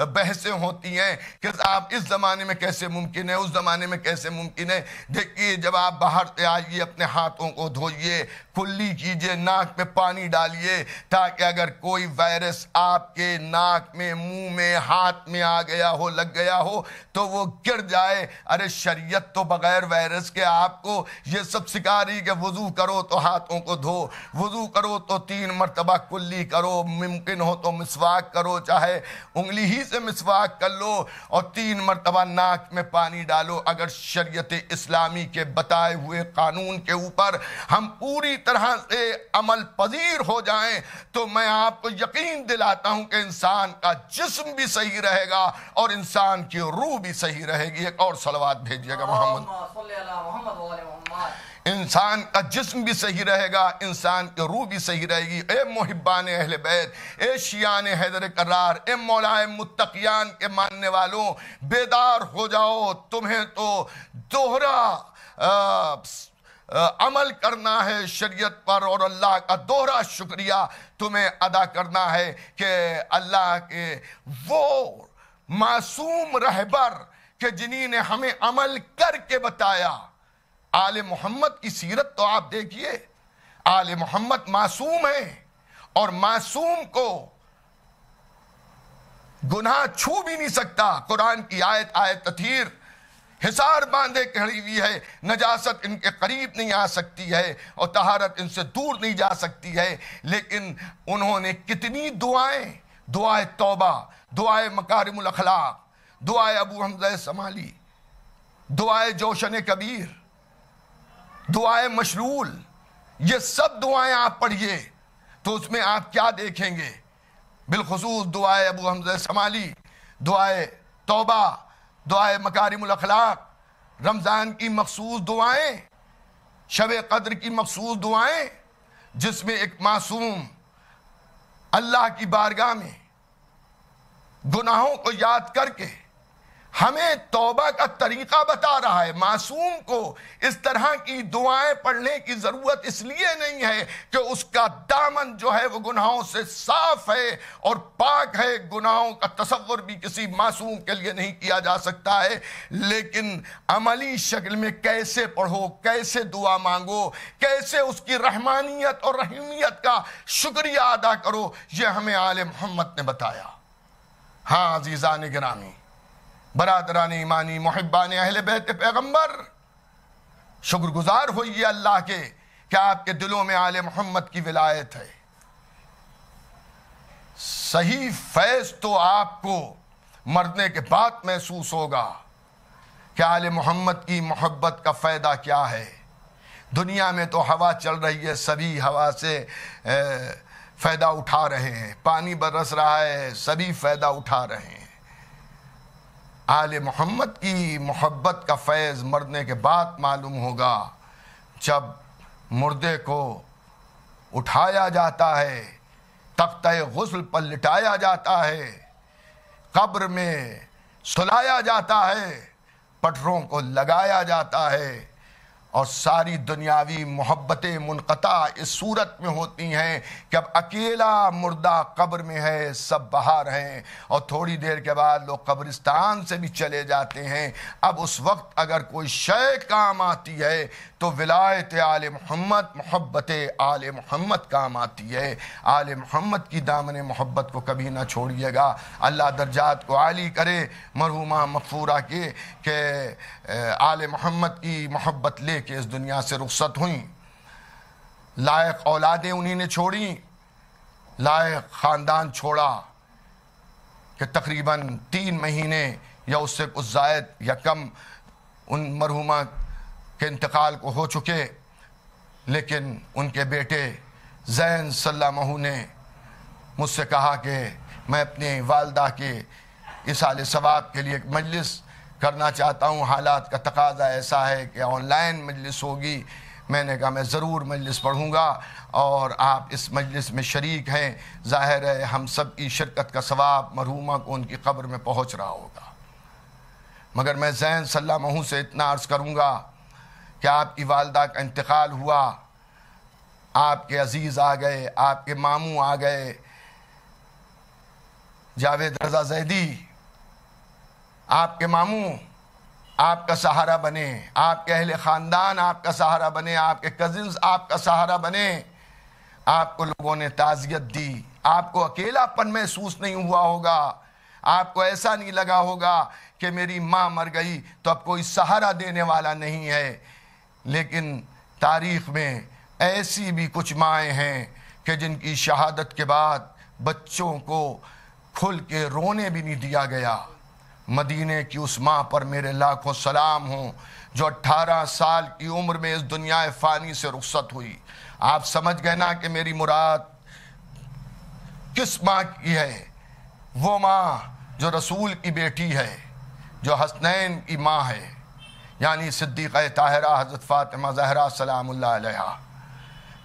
बहसें होती हैं कि आप इस ज़माने में कैसे मुमकिन है उस ज़माने में कैसे मुमकिन है देखिए जब आप बाहर से आइए अपने हाथों को धोइए खुली कीजिए नाक में पानी डालिए ताकि अगर कोई वायरस आपके नाक में मुंह में हाथ में आ गया हो लग गया हो तो वो गिर जाए अरे शरीयत तो बगैर वायरस के आपको ये सब सिखा रही कि वज़ू करो तो हाथों को धो वज़ू करो तो तीन मरतबा कुल्ली करो मुमकिन हो तो मिसवाक करो चाहे उंगली ही से मिसवाक कर लो और तीन मरतबा नाक में पानी डालो अगर शरीयत इस्लामी के बताए हुए कानून के ऊपर हम पूरी तरह से अमल पजीर हो जाएं तो मैं आपको यकीन दिलाता हूं कि इंसान का जिस्म भी सही रहेगा और इंसान की रूह भी सही रहेगी एक और सलवाद भेजिएगा मोहम्मद इंसान का जिस्म भी सही रहेगा इंसान की रूह भी सही रहेगी ए मोहिबान अहल बैत ए शियान हैदर करार ए मौलाए मुतकियान के मानने वालों बेदार हो जाओ तुम्हें तो दोहरा अमल करना है शरीयत पर और अल्लाह का दोहरा शुक्रिया तुम्हें अदा करना है कि अल्लाह के वो मासूम रहबर के जिन्हें ने हमें अमल करके बताया आले मोहम्मद की सीरत तो आप देखिए आल मोहम्मद मासूम है और मासूम को गुनाह छू भी नहीं सकता कुरान की आयत आयत तथीर हिसार बांधे खड़ी हुई है नजासत इनके करीब नहीं आ सकती है और तहारत इनसे दूर नहीं जा सकती है लेकिन उन्होंने कितनी दुआएं दुआए तौबा दुआए मकारमुल अखलाक दुआए अबू हमजा समाली दुआए जोशन कबीर दुआएं मशरूल ये सब दुआएं आप पढ़िए तो उसमें आप क्या देखेंगे बिलखसूस दुआए अबू हमज समाली दुआए तोबा दुआए मकारिमखलाक रमज़ान की मखसूस दुआएं शब कदर की मखसूस दुआएं जिसमें एक मासूम अल्लाह की बारगाह में गुनाहों को याद करके हमें तोबा का तरीका बता रहा है मासूम को इस तरह की दुआएं पढ़ने की ज़रूरत इसलिए नहीं है कि उसका दामन जो है वो गुनाहों से साफ है और पाक है गुनाहों का तस्वुर भी किसी मासूम के लिए नहीं किया जा सकता है लेकिन अमली शक्ल में कैसे पढ़ो कैसे दुआ मांगो कैसे उसकी रहमानियत और रहमियत का शुक्रिया अदा करो यह हमें आल मोहम्मद ने बताया हाँ अजीज़ा निगरानी बरदरान ईमानी महब्बान अहल बहते पैगम्बर शुक्रगुजार होइए अल्लाह के क्या आपके दिलों में आल मोहम्मद की विलायत है सही फैज तो आपको मरने के बाद महसूस होगा क्या आल मोहम्मद की मोहब्बत का फ़ायदा क्या है दुनिया में तो हवा चल रही है सभी हवा से फ़ायदा उठा रहे हैं पानी बरस रहा है सभी फ़ायदा उठा रहे हैं आल मोहम्मद की मोहब्बत का फैज़ मरने के बाद मालूम होगा जब मुर्दे को उठाया जाता है तख्ते गसल पर लिटाया जाता है कब्र में सुलाया जाता है पटरों को लगाया जाता है और सारी दुनियावी मोहब्बतें मुनकता इस सूरत में होती हैं कि अब अकेला मुर्दा कब्र में है सब बाहर हैं और थोड़ी देर के बाद लोग कब्रिस्तान से भी चले जाते हैं अब उस वक्त अगर कोई शय काम आती है तो विलायत आल मोहम्मद मोहब्बत आल मोहम्मद काम आती है आल मोहम्मद की दामन मोहब्बत को कभी ना छोड़िएगा अल्लाह दर्जात को आली करे मरहुमा मफूरा के, के आल मोहम्मद की मोहब्बत ले कि इस दुनिया से रुखसत हुई लायक औलादें उन्हीं ने छोड़ी लायक ख़ानदान छोड़ा कि तकरीबन तीन महीने या उससे कुछ जायद या कम उन मरहुमा के इंतकाल को हो चुके लेकिन उनके बेटे जैन सल्लामहू ने मुझसे कहा कि मैं अपनी वालदा के इस आल सवाब के लिए एक मजलिस करना चाहता हूँ हालात का तकाजा ऐसा है कि ऑनलाइन मजलिस होगी मैंने कहा मैं ज़रूर मजलिस पढ़ूँगा और आप इस मजलिस में शरीक हैं ज़ाहिर है हम सब की शिरकत का सवाब मरहूमा को उनकी कब्र में पहुँच रहा होगा मगर मैं जैन सल्ला महू से इतना अर्ज़ करूँगा कि आपकी वालदा का इंतकाल हुआ आपके अजीज़ आ गए आपके मामू आ गए जावेद रजा जैदी आपके मामू आपका सहारा बने आपके अहल ख़ानदान आपका सहारा बने आपके कज़न्स आपका सहारा बने आपको लोगों ने ताज़ियत दी आपको अकेलापन महसूस नहीं हुआ होगा आपको ऐसा नहीं लगा होगा कि मेरी माँ मर गई तो अब कोई सहारा देने वाला नहीं है लेकिन तारीख़ में ऐसी भी कुछ माएँ हैं कि जिनकी शहादत के बाद बच्चों को खुल के रोने भी नहीं दिया गया मदीने की उस माँ पर मेरे लाखों सलाम हों जो अट्ठारह साल की उम्र में इस दुनिया फ़ानी से रुख्सत हुई आप समझ गए ना कि मेरी मुराद किस माँ की है वो माँ जो रसूल की बेटी है जो हसनैन की माँ है यानी सिद्दीक़ ताहरा हज़रत फ़ातिमा जहरा सलाम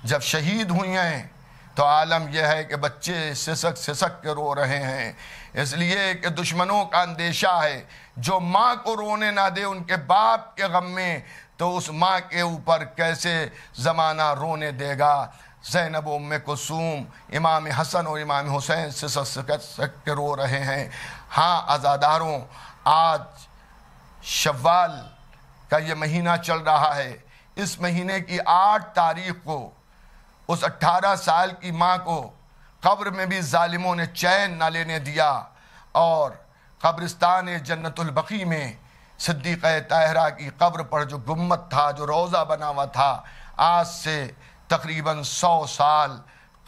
जब शहीद हुई हैं तो आलम यह है कि बच्चे सिसक सिसक के रो रहे हैं इसलिए कि दुश्मनों का अंदेशा है जो माँ को रोने ना दे उनके बाप के गम में तो उस माँ के ऊपर कैसे ज़माना रोने देगा जैनब उम कुसूम इमाम हसन और इमाम हुसैन से सक रो रहे हैं हाँ आज़ादारों आज शवाल का ये महीना चल रहा है इस महीने की आठ तारीख को उस अट्ठारह साल की माँ को कब्र में भी ालिमों ने चैन ना लेने दिया और कब्रिस्तान जन्नतुलबकी में सिद्दीक़ तहरा की कब्र पर जो गुम्मत था जो रोज़ा बना हुआ था आज से तकरीबन सौ साल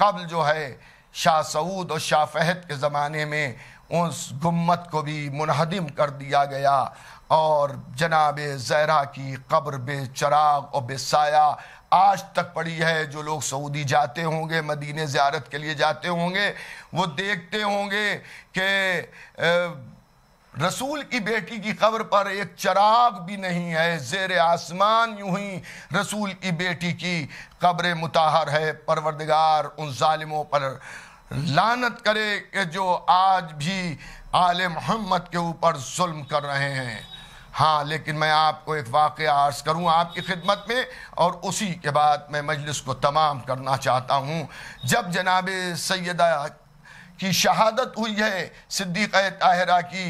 कबल जो है शाह सऊद और शाह फहद के ज़माने में उस गुम्मत को भी मुनहदम कर दिया गया और जनाब जहरा की कब्र बे चराग और बेसाया आज तक पड़ी है जो लोग सऊदी जाते होंगे मदीने ज़्यारत के लिए जाते होंगे वो देखते होंगे कि रसूल की बेटी की कब्र पर एक चराग भी नहीं है जेर आसमान यूं ही रसूल की बेटी की कब्र मुताहर है परवरदगार उन ालिमों पर लानत करे कि जो आज भी आले मोहम्मद के ऊपर जुल्म कर रहे हैं हाँ लेकिन मैं आपको एक वाक़ आर्ज करूँ आपकी खिदमत में और उसी के बाद मैं मजलिस को तमाम करना चाहता हूँ जब जनाब सैदा की शहादत हुई है सिद्दीक़ ताहरा की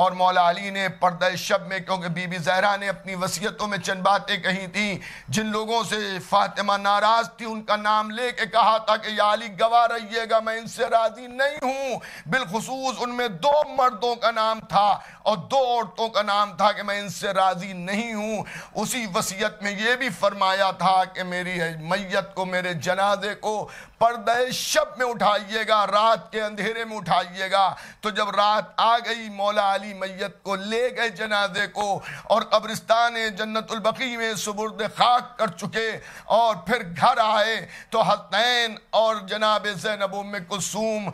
और मौला अली ने पर्दा शब में क्योंकि बीबी जहरा ने अपनी वसीयतों में चंद बातें कही थी जिन लोगों से फातिमा नाराज़ थी उनका नाम ले कहा था कि या अली गवाह रहिएगा मैं इनसे राज़ी नहीं हूँ बिलखसूस उनमें दो मर्दों का नाम था और दो औरतों का नाम था कि मैं इनसे राज़ी नहीं हूँ उसी वसीयत में ये भी फरमाया था कि मेरी मैयत को मेरे जनाजे को पर्दे शब में उठाइएगा रात के अंधेरे में उठाइएगा तो जब रात आ गई मौला अली मैत को ले गए जनाजे को और कब्रिस्तान जन्नतुलबकी में सुबुर्द खाक कर चुके और फिर घर आए तो हसनैन और जनाब जैनब में कुसूम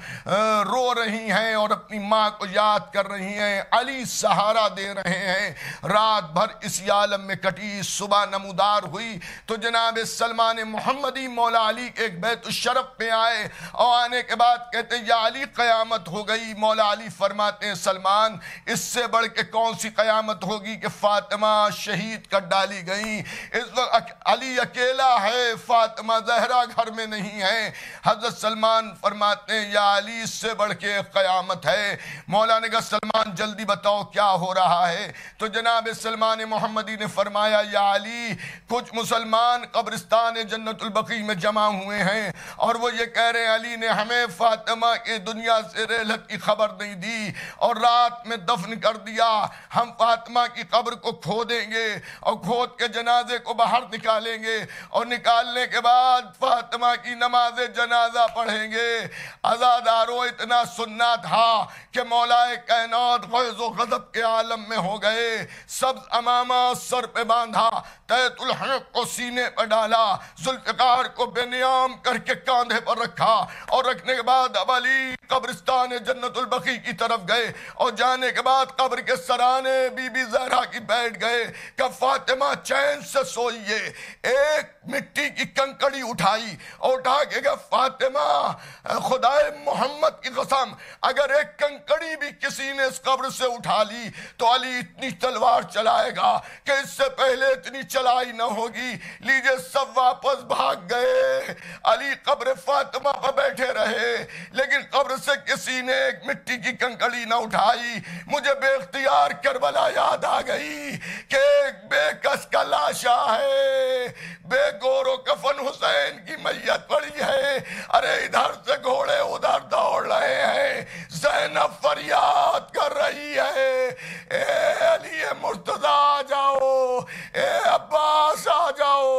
रो रही हैं और अपनी माँ को याद कर रही हैं अली सहारा दे रहे हैं रात भर इस आलम में कटी सुबह नमदार हुई तो जनाब सलमान मोहम्मदी मौला अली के एक बैतुल शरफ पे आए और आने के बाद कहते या अली क़यामत हो गई मौला अली फरमाते हैं सलमान इससे बढ़ के कौन सी क़यामत होगी कि फ़ातिमा शहीद कर डाली गई इस वक्त अली अकेला है फ़ातिमा जहरा घर में नहीं है हज़रत सलमान फरमाते हैं या अली इससे बढ़ के क़यामत है मौला ने कहा सलमान जल्दी बताओ क्या हो रहा है तो जनाब सलमान मोहम्मदी ने फरमाया या अली कुछ मुसलमान कब्रिस्तान जन्नतुलबकी में जमा हुए हैं और वो ये कह रहे अली ने हमें फातिमा की दुनिया से रेलत की खबर नहीं दी और रात में दफन कर दिया हम फातिमा की कब्र को खो देंगे और खोद के जनाजे को बाहर निकालेंगे और निकालने के बाद फातिमा की नमाज जनाजा पढ़ेंगे आजादारो इतना सुनना था कि मौलाए कैनौत फैजो गज़ब के आलम में हो गए सब्ज अमामा सर पे बांधा तैतुल को सीने पर डाला जुल्फ़ार को बेनियाम करके कर कांधे पर रखा और रखने के बाद अब अली कब्रिस्तान जन्नतुल बकी की तरफ गए और जाने के बाद कब्र के सराने बीबी जहरा की बैठ गए कब फातिमा चैन से सोइए एक मिट्टी की कंकड़ी उठाई और उठा के कहा फातिमा खुदाए मोहम्मद की कसम अगर एक कंकड़ी भी किसी ने इस कब्र से उठा ली तो अली इतनी तलवार चलाएगा कि इससे पहले इतनी चलाई न होगी लीजिए सब वापस भाग गए अली कब्र फातिमा पर बैठे रहे लेकिन कब्र से किसी ने एक मिट्टी की कंकड़ी न उठाई मुझे बेख्तियार करबला याद आ गई कि एक बेकस का लाशा है बे गोरो कफन हुसैन की मैयत पड़ी है अरे इधर से घोड़े उधर दौड़ रहे हैं जैनब फरियाद कर रही है ए अली मुर्तजा आ जाओ ए अब्बास आ जाओ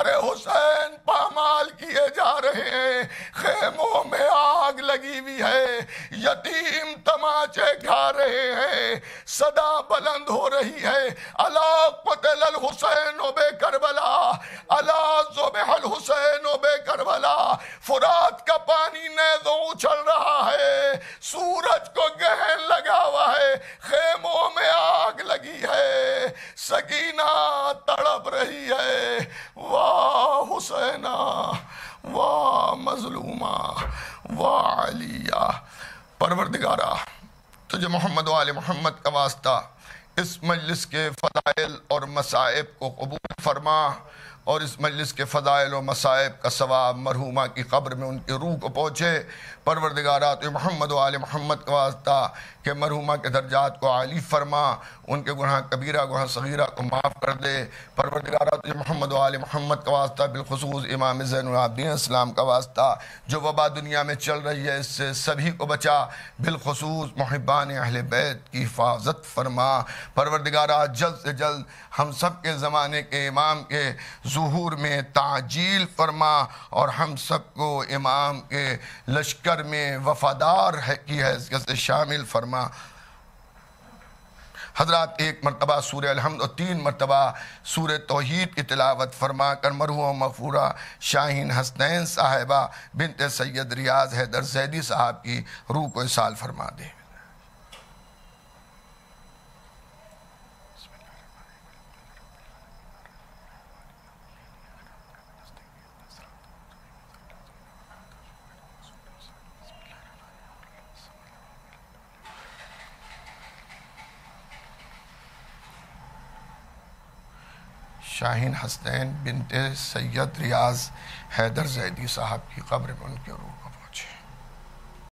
अरे हुसैन पामाल किए जा रहे हैं खेमों में आग लगी हुई है यतीम तमाचे खा रहे हैं सदा बुलंद हो रही है अला पतल हुसैन ओबे करबला अला जोबेहल हुसैन बे करबला फुरात का पानी नैदो उछल रहा है सूरज को गहन लगा हुआ है खेमों में आग लगी है सकीना तड़प रही है वाह हुसैना वाह मजलूमा वाह अलिया परवरदिगारा तुझे मोहम्मद वाल मोहम्मद का वास्ता इस मजलिस के फायल और मसाइब को कबूल फरमा और इस मजलिस के फ़ायल व मसायब का सवाब मरहुमा की कब्र में उनके रूह को पहुँचे परवरदगारात महमद वाल महमद का वास्ता के मरहुमा के दर्जात को आली फरमा उनके गुनाह कबीरा गुनाह सगीरा को माफ़ कर दे परवरदगारात महमद वाल महमद का वास्ता बिलखसूस इमाम ज़ैनआबदीन इस्लाम का वास्ता जो वबा दुनिया में चल रही है इससे सभी को बचा बिलखसूस महबान अहल बैत की हिफाजत फरमा परवरदगारा जल्द से जल्द हम सब के ज़माने के इमाम के जहूर में ताजील फरमा और हम सब को इमाम के लश्कर में वफादार है की हैसियत से शामिल फरमा हजरत एक मरतबा सूर अलहमद और तीन मरतबा सूर तोहद की तिलावत फरमा कर मरहूम मफूरा शाहीन हसनैन साहिबा बिनते सैद रियाज हैदर जैदी साहब की रूह को साल फरमा दें शाहीन हसनैन बिनते सैयद रियाज हैदर जैदी साहब की कब्र में उनके रूप